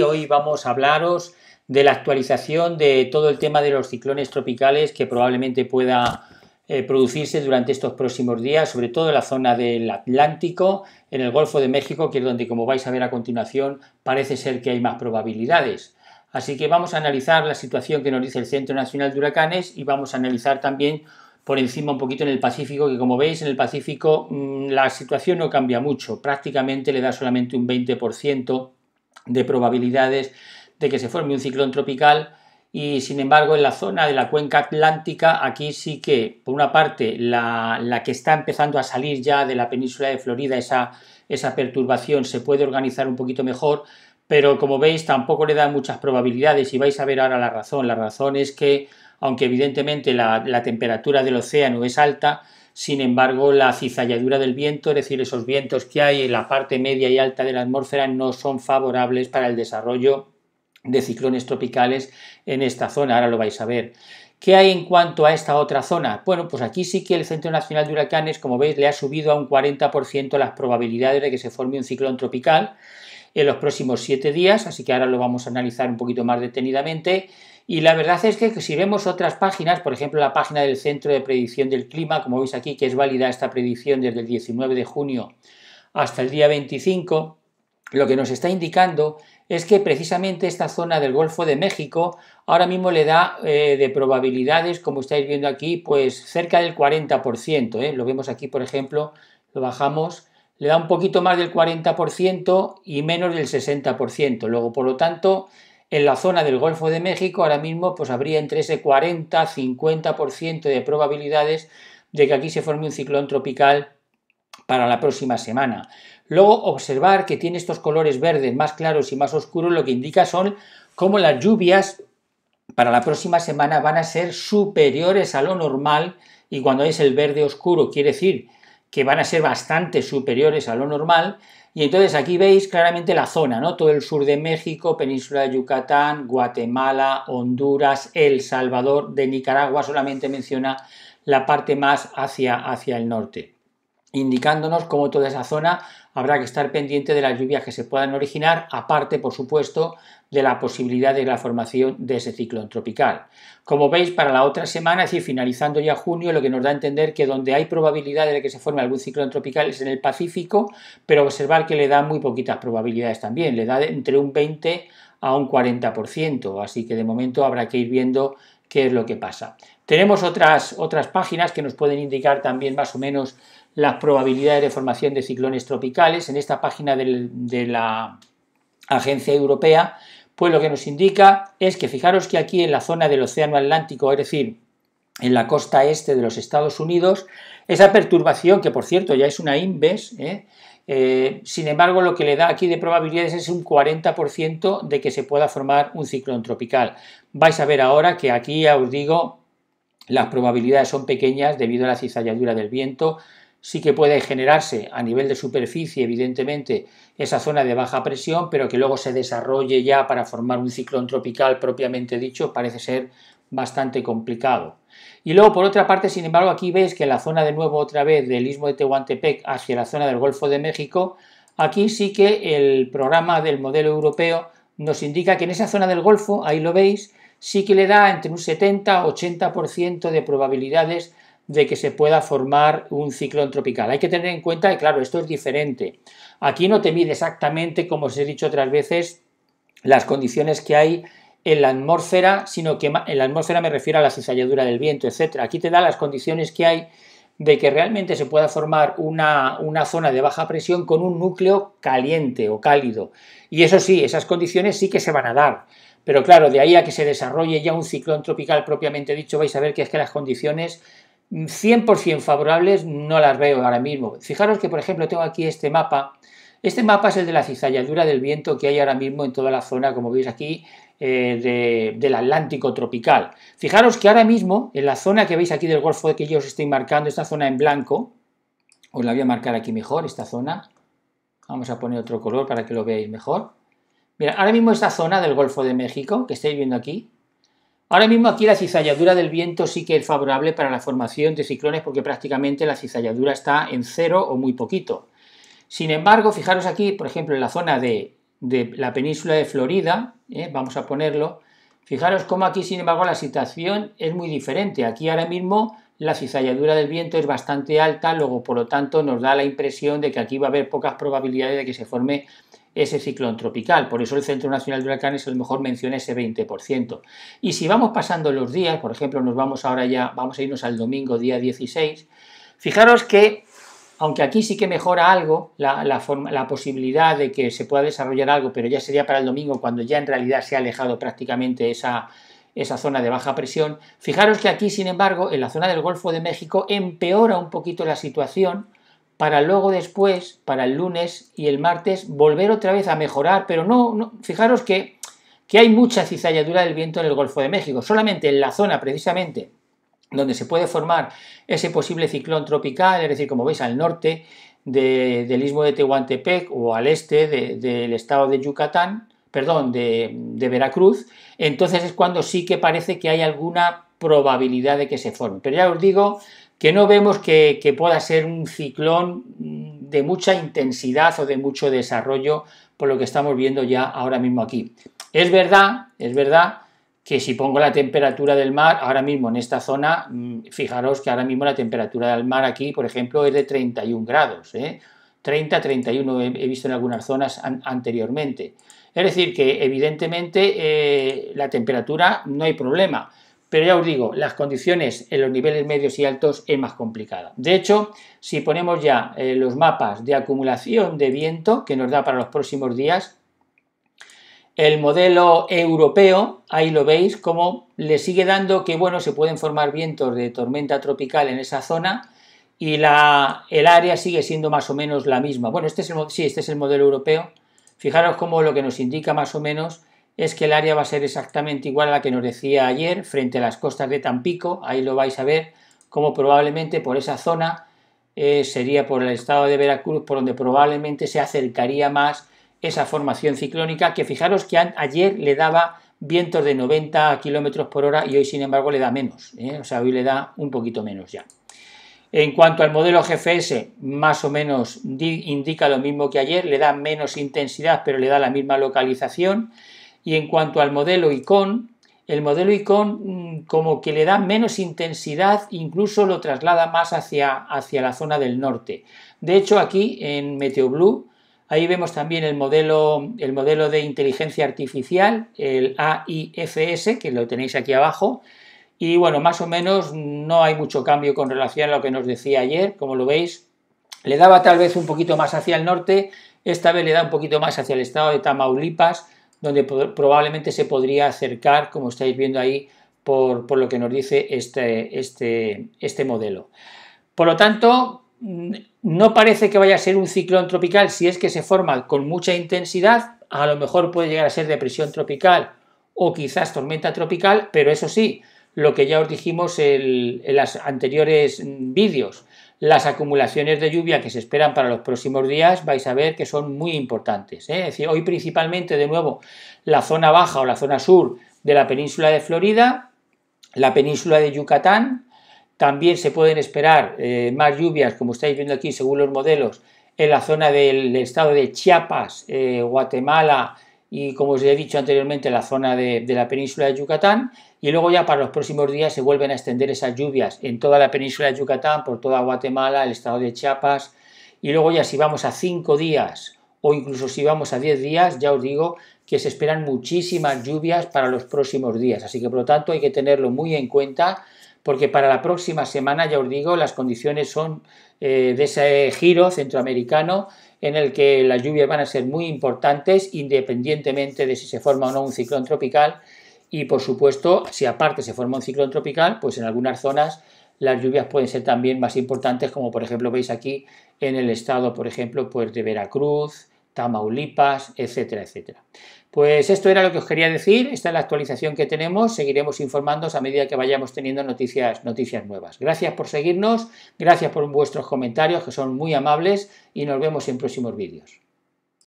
Hoy vamos a hablaros de la actualización de todo el tema de los ciclones tropicales que probablemente pueda eh, producirse durante estos próximos días, sobre todo en la zona del Atlántico, en el Golfo de México, que es donde, como vais a ver a continuación, parece ser que hay más probabilidades. Así que vamos a analizar la situación que nos dice el Centro Nacional de Huracanes y vamos a analizar también por encima un poquito en el Pacífico, que como veis en el Pacífico mm, la situación no cambia mucho, prácticamente le da solamente un 20% de probabilidades de que se forme un ciclón tropical y sin embargo en la zona de la cuenca atlántica aquí sí que por una parte la, la que está empezando a salir ya de la península de Florida esa, esa perturbación se puede organizar un poquito mejor pero como veis tampoco le da muchas probabilidades y vais a ver ahora la razón. La razón es que, aunque evidentemente la, temperatura del océano es alta, sin embargo, la cizalladura del viento, es decir, esos vientos que hay en la parte media y alta de la atmósfera, no son favorables para el desarrollo de ciclones tropicales en esta zona. Ahora lo vais a ver. ¿Qué hay en cuanto a esta otra zona? Bueno, pues aquí sí que el Centro Nacional de Huracanes, como veis, le ha subido a un 40% las probabilidades de que se forme un ciclón tropical en los próximos siete días, así que ahora lo vamos a analizar un poquito más detenidamente. Y la verdad es que si vemos otras páginas, por ejemplo la página del Centro de Predicción del Clima, como veis aquí, que es válida esta predicción desde el 19 de junio hasta el día 25, lo que nos está indicando es que precisamente esta zona del Golfo de México ahora mismo le da eh, de probabilidades, como estáis viendo aquí, pues cerca del 40%. ¿eh? Lo vemos aquí, por ejemplo, lo bajamos le da un poquito más del 40% y menos del 60%. Luego, por lo tanto, en la zona del Golfo de México ahora mismo pues habría entre ese 40 50% de probabilidades de que aquí se forme un ciclón tropical para la próxima semana. Luego observar que tiene estos colores verdes más claros y más oscuros lo que indica son cómo las lluvias para la próxima semana van a ser superiores a lo normal y cuando es el verde oscuro quiere decir que van a ser bastante superiores a lo normal. Y entonces aquí veis claramente la zona, ¿no? Todo el sur de México, península de Yucatán, Guatemala, Honduras, El Salvador, de Nicaragua solamente menciona la parte más hacia, hacia el norte indicándonos cómo toda esa zona habrá que estar pendiente de las lluvias que se puedan originar, aparte, por supuesto, de la posibilidad de la formación de ese ciclón tropical. Como veis, para la otra semana, es decir, finalizando ya junio, lo que nos da a entender que donde hay probabilidad de que se forme algún ciclón tropical es en el Pacífico, pero observar que le da muy poquitas probabilidades también, le da entre un 20 a un 40%, así que de momento habrá que ir viendo qué es lo que pasa. Tenemos otras, otras páginas que nos pueden indicar también más o menos las probabilidades de formación de ciclones tropicales. En esta página de la Agencia Europea, pues lo que nos indica es que fijaros que aquí en la zona del Océano Atlántico, es decir, en la costa este de los Estados Unidos, esa perturbación, que por cierto ya es una INVES, ¿eh? Eh, sin embargo, lo que le da aquí de probabilidades es un 40% de que se pueda formar un ciclón tropical. Vais a ver ahora que aquí ya os digo, las probabilidades son pequeñas debido a la cizalladura del viento, sí que puede generarse a nivel de superficie, evidentemente, esa zona de baja presión, pero que luego se desarrolle ya para formar un ciclón tropical propiamente dicho, parece ser bastante complicado. Y luego, por otra parte, sin embargo, aquí veis que en la zona de nuevo otra vez del istmo de Tehuantepec hacia la zona del Golfo de México, aquí sí que el programa del modelo europeo nos indica que en esa zona del Golfo, ahí lo veis, sí que le da entre un 70-80% de probabilidades de que se pueda formar un ciclón tropical. Hay que tener en cuenta que, claro, esto es diferente. Aquí no te mide exactamente, como os he dicho otras veces, las condiciones que hay en la atmósfera, sino que en la atmósfera me refiero a la cizalladura del viento, etcétera. Aquí te da las condiciones que hay de que realmente se pueda formar una, una, zona de baja presión con un núcleo caliente o cálido. Y eso sí, esas condiciones sí que se van a dar. Pero claro, de ahí a que se desarrolle ya un ciclón tropical propiamente dicho, vais a ver que es que las condiciones 100% favorables no las veo ahora mismo. Fijaros que, por ejemplo, tengo aquí este mapa. Este mapa es el de la cizalladura del viento que hay ahora mismo en toda la zona, como veis aquí, eh, del Atlántico tropical. Fijaros que ahora mismo, en la zona que veis aquí del Golfo que yo os estoy marcando, esta zona en blanco, os la voy a marcar aquí mejor, esta zona. Vamos a poner otro color para que lo veáis mejor. Mira, ahora mismo esta zona del Golfo de México, que estáis viendo aquí, Ahora mismo aquí la cizalladura del viento sí que es favorable para la formación de ciclones porque prácticamente la cizalladura está en cero o muy poquito. Sin embargo, fijaros aquí, por ejemplo, en la zona de, la península de Florida, ¿eh? vamos a ponerlo, fijaros cómo aquí, sin embargo, la situación es muy diferente. Aquí ahora mismo la cizalladura del viento es bastante alta, luego por lo tanto nos da la impresión de que aquí va a haber pocas probabilidades de que se forme ese ciclón tropical. Por eso el Centro Nacional de Huracanes a lo mejor menciona ese 20%. Y si vamos pasando los días, por ejemplo, nos vamos ahora ya, vamos a irnos al domingo día 16, fijaros que, aunque aquí sí que mejora algo, la, la posibilidad de que se pueda desarrollar algo, pero ya sería para el domingo cuando ya en realidad se ha alejado prácticamente esa, esa zona de baja presión. Fijaros que aquí, sin embargo, en la zona del Golfo de México empeora un poquito la situación para luego después, para el lunes y el martes, volver otra vez a mejorar, pero no, fijaros que, hay mucha cizalladura del viento en el Golfo de México, solamente en la zona precisamente donde se puede formar ese posible ciclón tropical, es decir, como veis al norte del istmo de Tehuantepec o al este del estado de Yucatán, perdón, de, de, Veracruz, entonces es cuando sí que parece que hay alguna probabilidad de que se forme. Pero ya os digo que no vemos que, pueda ser un ciclón mm, de mucha intensidad o de mucho desarrollo por lo que estamos viendo ya ahora mismo aquí. Es verdad, es verdad que si pongo la temperatura del mar ahora mismo en esta zona, mm, fijaros que ahora mismo la temperatura del mar aquí, por ejemplo, es de 31 grados, 30, ¿eh? 31 he visto en algunas zonas anteriormente. Es decir, que evidentemente eh, la temperatura no hay problema. Pero ya os digo, las condiciones en los niveles medios y altos es más complicada. De hecho, si ponemos ya eh, los mapas de acumulación de viento que nos da para los próximos días, el modelo europeo, ahí lo veis, como le sigue dando que, bueno, se pueden formar vientos de tormenta tropical en esa zona y el área sigue siendo más o menos la misma. Bueno, este es el, sí, este es el modelo europeo. Fijaros cómo lo que nos indica más o menos es que el área va a ser exactamente igual a la que nos decía ayer frente a las costas de Tampico, ahí lo vais a ver, como probablemente por esa zona eh, sería por el estado de Veracruz, por donde probablemente se acercaría más esa formación ciclónica, que fijaros que ayer le daba vientos de 90 km por hora y hoy, sin embargo, le da menos, ¿eh? o sea, hoy le da un poquito menos ya. En cuanto al modelo GFS, más o menos indica lo mismo que ayer, le da menos intensidad, pero le da la misma localización. Y en cuanto al modelo ICON, el modelo ICON mm, como que le da menos intensidad, incluso lo traslada más hacia, hacia la zona del norte. De hecho, aquí en MeteoBlue, ahí vemos también el modelo, el modelo de inteligencia artificial, el AIFS, que lo tenéis aquí abajo. Y bueno, más o menos no hay mucho cambio con relación a lo que nos decía ayer, como lo veis. Le daba tal vez un poquito más hacia el norte, esta vez le da un poquito más hacia el estado de Tamaulipas, donde probablemente se podría acercar, como estáis viendo ahí, por, lo que nos dice este, este, este modelo. Por lo tanto, mm, no parece que vaya a ser un ciclón tropical si es que se forma con mucha intensidad, a lo mejor puede llegar a ser depresión tropical o quizás tormenta tropical, pero eso sí, lo que ya os dijimos en, en los anteriores mm, vídeos, las acumulaciones de lluvia que se esperan para los próximos días vais a ver que son muy importantes. ¿eh? Es decir, hoy principalmente de nuevo la zona baja o la zona sur de la península de Florida, la península de Yucatán, también se pueden esperar eh, más lluvias, como estáis viendo aquí según los modelos, en la zona del estado de Chiapas, eh, Guatemala y como os he dicho anteriormente, la zona de la península de Yucatán y luego ya para los próximos días se vuelven a extender esas lluvias en toda la península de Yucatán, por toda Guatemala, el estado de Chiapas, y luego ya si vamos a cinco días o incluso si vamos a 10 días, ya os digo que se esperan muchísimas lluvias para los próximos días, así que por lo tanto hay que tenerlo muy en cuenta porque para la próxima semana, ya os digo, las condiciones son eh, de ese giro centroamericano en el que las lluvias van a ser muy importantes, independientemente de si se forma o no un ciclón tropical, y por supuesto, si aparte se forma un ciclón tropical, pues en algunas zonas las lluvias pueden ser también más importantes, como por ejemplo veis aquí en el estado, por ejemplo, pues de Veracruz, Tamaulipas, etcétera, etcétera. Pues esto era lo que os quería decir, esta es la actualización que tenemos, seguiremos informándoos a medida que vayamos teniendo noticias, noticias nuevas. Gracias por seguirnos, gracias por vuestros comentarios que son muy amables y nos vemos en próximos vídeos.